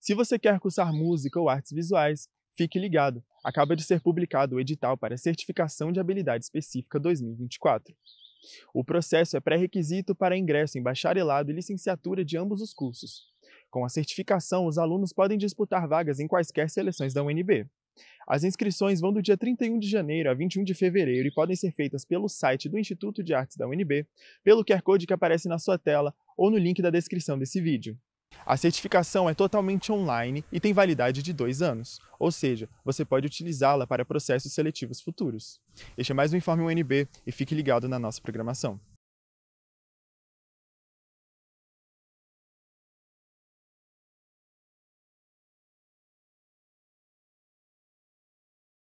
Se você quer cursar música ou artes visuais, fique ligado. Acaba de ser publicado o edital para Certificação de Habilidade Específica 2024. O processo é pré-requisito para ingresso em bacharelado e licenciatura de ambos os cursos. Com a certificação, os alunos podem disputar vagas em quaisquer seleções da UNB. As inscrições vão do dia 31 de janeiro a 21 de fevereiro e podem ser feitas pelo site do Instituto de Artes da UNB, pelo QR Code que aparece na sua tela ou no link da descrição desse vídeo. A certificação é totalmente online e tem validade de dois anos, ou seja, você pode utilizá-la para processos seletivos futuros. Este é mais um Informe UNB e fique ligado na nossa programação.